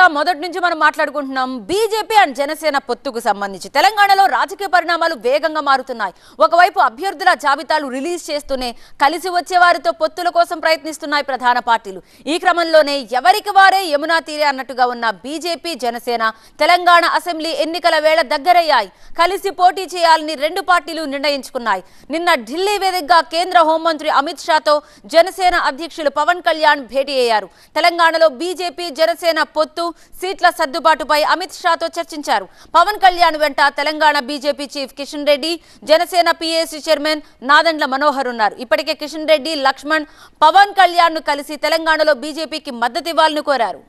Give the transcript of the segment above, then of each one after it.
గా మొదటి నుంచి మనం మాట్లాడుకుంటున్నాం బీజేపీ అండ్ జనసేన పొత్తుకు సంబంధించి తెలంగాణలో రాజకీయ పరిణామాలు వేగంగా మారుతున్నాయి ఒకవైపు అభ్యర్థుల జాబితాలు రిలీజ్ చేస్తూనే కలిసి వచ్చే వారితో పొత్తుల కోసం ప్రయత్నిస్తున్నాయి ప్రధాన పార్టీలు ఈ క్రమంలోనే ఎవరికి వారే యమునా తీరే అన్నట్టుగా ఉన్న బీజేపీ జనసేన తెలంగాణ అసెంబ్లీ ఎన్నికల వేళ దగ్గరయ్యాయి కలిసి పోటీ చేయాలని రెండు పార్టీలు నిర్ణయించుకున్నాయి నిన్న ఢిల్లీ వేదికగా కేంద్ర హోంమంత్రి అమిత్ షాతో జనసేన అధ్యక్షులు పవన్ కళ్యాణ్ భేటీ అయ్యారు తెలంగాణలో బీజేపీ జనసేన పొత్తు సీట్ల సర్దుబాటుపై అమిత్ షాతో చర్చించారు పవన్ కళ్యాణ్ వెంట Telangana BJP chief Kishan Reddy Janasena PAC chairman Nadendla Manohar ఉన్నారు ఇప్పటికే కిషన్ రెడ్డి లక్ష్మణ్ పవన్ కళ్యాణ్ ను కలిసి తెలంగాణలో బీజేపీకి మద్దతు ఇవ్వాలని కోరారు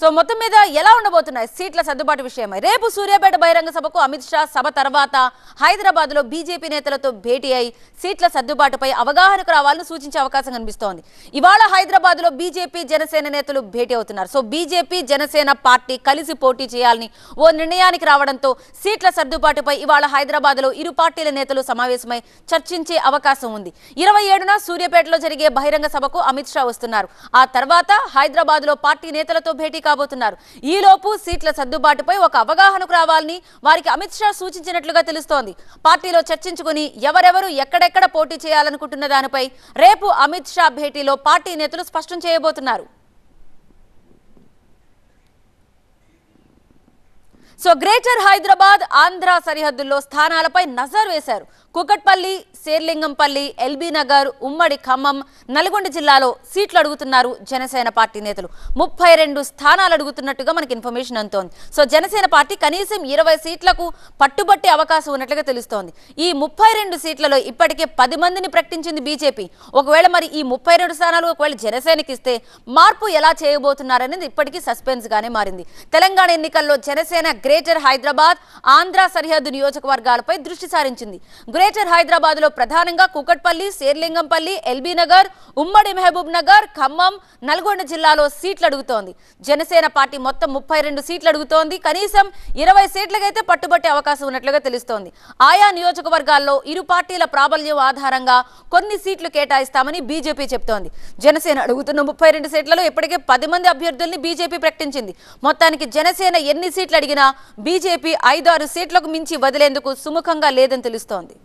సో మొత్తం మీద ఎలా ఉండబోతున్నాయి సీట్ల సర్దుబాటు విషయమై రేపు సూర్యాపేట బహిరంగ సభకు అమిత్ షా సభ తర్వాత హైదరాబాద్ లో బీజేపీ నేతలతో భేటీ అయి సీట్ల సర్దుబాటుపై అవగాహనకు రావాలని సూచించే అవకాశం కనిపిస్తోంది ఇవాళ హైదరాబాద్ లో బీజేపీ జనసేన నేతలు భేటీ అవుతున్నారు సో బీజేపీ జనసేన పార్టీ కలిసి పోటీ చేయాలని ఓ నిర్ణయానికి రావడంతో సీట్ల సర్దుబాటుపై ఇవాళ హైదరాబాద్ లో ఇరు పార్టీల నేతలు సమావేశమై చర్చించే అవకాశం ఉంది ఇరవై ఏడున సూర్యాపేటలో జరిగే బహిరంగ సభకు అమిత్ షా వస్తున్నారు ఆ తర్వాత హైదరాబాద్ లో పార్టీ నేతలతో భేటీ కాబోతున్నారు ఈలోపు సీట్ల సర్దుబాటుపై ఒక అవగాహనకు రావాలని వారికి అమిత్ షా సూచించినట్లుగా తెలుస్తోంది పార్టీలో చర్చించుకుని ఎవరెవరు ఎక్కడెక్కడ పోటీ చేయాలనుకుంటున్న దానిపై రేపు అమిత్ షా భేటీలో పార్టీ నేతలు స్పష్టం చేయబోతున్నారు సో గ్రేటర్ హైదరాబాద్ ఆంధ్ర సరిహద్దుల్లో స్థానాలపై నజర్ వేశారు కుకట్పల్లి శేర్లింగంపల్లి ఎల్బీ నగర్ ఉమ్మడి ఖమ్మం నల్గొండ జిల్లాలో సీట్లు అడుగుతున్నారు జనసేన పార్టీ నేతలు ముప్పై రెండు స్థానాలు అడుగుతున్నట్టుగా మనకి ఇన్ఫర్మేషన్ అందుతోంది సో జనసేన పార్టీ కనీసం ఇరవై సీట్లకు పట్టుబట్టే అవకాశం ఉన్నట్లుగా తెలుస్తోంది ఈ ముప్పై రెండు సీట్లలో ఇప్పటికే పది మందిని ప్రకటించింది బీజేపీ ఒకవేళ మరి ఈ ముప్పై రెండు స్థానాలు ఒకవేళ జనసేనకి ఇస్తే మార్పు ఎలా చేయబోతున్నారనేది ఇప్పటికీ సస్పెన్స్గానే మారింది తెలంగాణ ఎన్నికల్లో జనసేన గ్రేటర్ హైదరాబాద్ ఆంధ్ర సరిహద్దు నియోజకవర్గాలపై దృష్టి సారించింది గ్రేటర్ హైదరాబాద్ లో ప్రధానంగా కుకట్పల్లి శేర్లింగంపల్లి ఎల్బీ నగర్ ఉమ్మడి మహబూబ్ నగర్ ఖమ్మం నల్గొండ జిల్లాలో సీట్లు అడుగుతోంది జనసేన పార్టీ మొత్తం ముప్పై రెండు సీట్లు అడుగుతోంది కనీసం ఇరవై సీట్లకైతే పట్టుబట్టే అవకాశం ఉన్నట్లుగా తెలుస్తోంది ఆయా నియోజకవర్గాల్లో ఇరు పార్టీల ప్రాబల్యం ఆధారంగా కొన్ని సీట్లు కేటాయిస్తామని బీజేపీ చెబుతోంది జనసేన అడుగుతున్న ముప్పై రెండు సీట్లలో ఇప్పటికే పది మంది అభ్యర్థుల్ని బీజేపీ ప్రకటించింది మొత్తానికి జనసేన ఎన్ని సీట్లు అడిగినా బీజేపీ ఐదారు సీట్లకు మించి వదిలేందుకు సుముఖంగా లేదని తెలుస్తోంది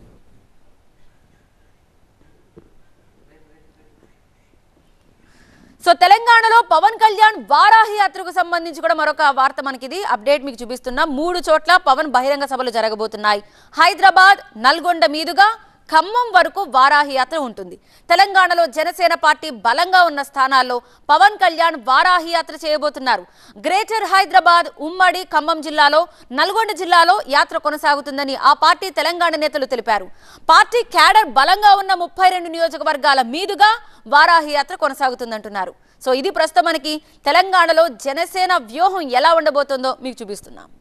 తెలంగాణలో పవన్ కళ్యాణ్ వారాహి యాత్రకు సంబంధించి కూడా మరొక వార్త ఇది అప్డేట్ మీకు చూపిస్తున్నా మూడు చోట్ల పవన్ బహిరంగ సభలు జరగబోతున్నాయి హైదరాబాద్ నల్గొండ మీదుగా ఖమ్మం వరకు వారాహి యాత్ర ఉంటుంది తెలంగాణలో జనసేన పార్టీ బలంగా ఉన్న స్థానాల్లో పవన్ కళ్యాణ్ వారాహి యాత్ర చేయబోతున్నారు గ్రేటర్ హైదరాబాద్ ఉమ్మడి ఖమ్మం జిల్లాలో నల్గొండ జిల్లాలో యాత్ర కొనసాగుతుందని ఆ పార్టీ తెలంగాణ నేతలు తెలిపారు పార్టీ క్యాడర్ బలంగా ఉన్న ముప్పై నియోజకవర్గాల మీదుగా వారాహి యాత్ర కొనసాగుతుందంటున్నారు సో ఇది ప్రస్తుతం మనకి తెలంగాణలో జనసేన వ్యూహం ఎలా ఉండబోతుందో మీకు చూపిస్తున్నాం